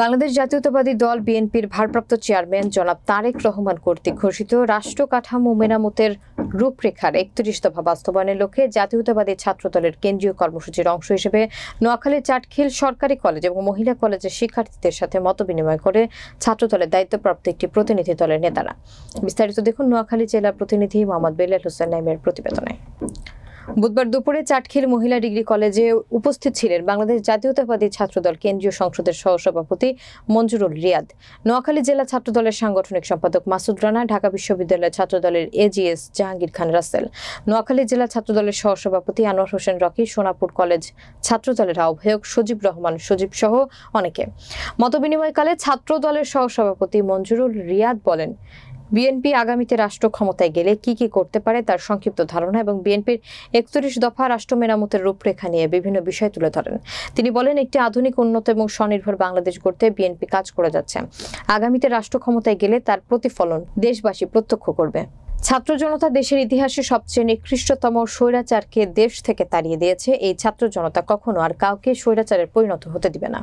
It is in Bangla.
বাংলাদেশ জাতীয়তাবাদী দল বিএনপির ভারপ্রাপ্ত চেয়ারম্যান জনাব তারেক রহমান কর্তৃক ঘোষিত রাষ্ট্র কাঠামো মেরামতের রূপরেখার একত্রিশ দফা বাস্তবায়নের লক্ষ্যে জাতীয়তাবাদী ছাত্র দলের কেন্দ্রীয় কর্মসূচির অংশ হিসেবে নোয়াখালী চাটখিল সরকারি কলেজ এবং মহিলা কলেজের শিক্ষার্থীদের সাথে মত বিনিময় করে ছাত্র দলের দায়িত্বপ্রাপ্ত একটি প্রতিনিধি দলের নেতারা বিস্তারিত দেখুন নোয়াখালী জেলা প্রতিনিধি মোহাম্মদ বেলাল হোসেন নাইমের প্রতিবেদনে বুধবার দুপুরে চাটখিল মহিলা ডিগ্রি কলেজে উপস্থিত ছিলেন বাংলাদেশ জাতীয়তাবাদী ছাত্রদল কেন্দ্রীয় সংসদের সহসভাপতি মঞ্জুরুল রিয়াদ নোয়াখালী জেলা ছাত্রদলের সাংগঠনিক সম্পাদক মাসুদ রানা ঢাকা বিশ্ববিদ্যালয়ের ছাত্রদলের এজিএস জাহাঙ্গীর খান রাসেল নোয়াখালী জেলা ছাত্রদলের সহসভাপতি আনোয়ার হোসেন রকি সোনাপুর কলেজ ছাত্রদলের আহ্বায়ক সজীব রহমান সজীব সহ অনেকে মতবিনিময়কালে ছাত্রদলের সহসভাপতি মঞ্জুরুল রিয়াদ বলেন বিএনপি আগামীতে রাষ্ট্র ক্ষমতায় গেলে কি কি করতে পারে তার সংক্ষিপ্ত ধারণা এবং বিএনপির একত্রিশ দফা রাষ্ট্র মেরামতের রূপরেখা নিয়ে বিভিন্ন বিষয় তুলে ধরেন তিনি বলেন একটি আধুনিক উন্নত এবং স্বনির্ভর বাংলাদেশ গড়তে বিএনপি কাজ করে যাচ্ছে আগামীতে রাষ্ট্র ক্ষমতায় গেলে তার প্রতিফলন দেশবাসী প্রত্যক্ষ করবে ছাত্র জনতা দেশের ইতিহাসে সবচেয়ে নিকৃষ্টতম স্বৈরাচারকে দেশ থেকে তাড়িয়ে দিয়েছে এই ছাত্র জনতা কখনো আর কাউকে স্বৈরাচারের পরিণত হতে দিবে না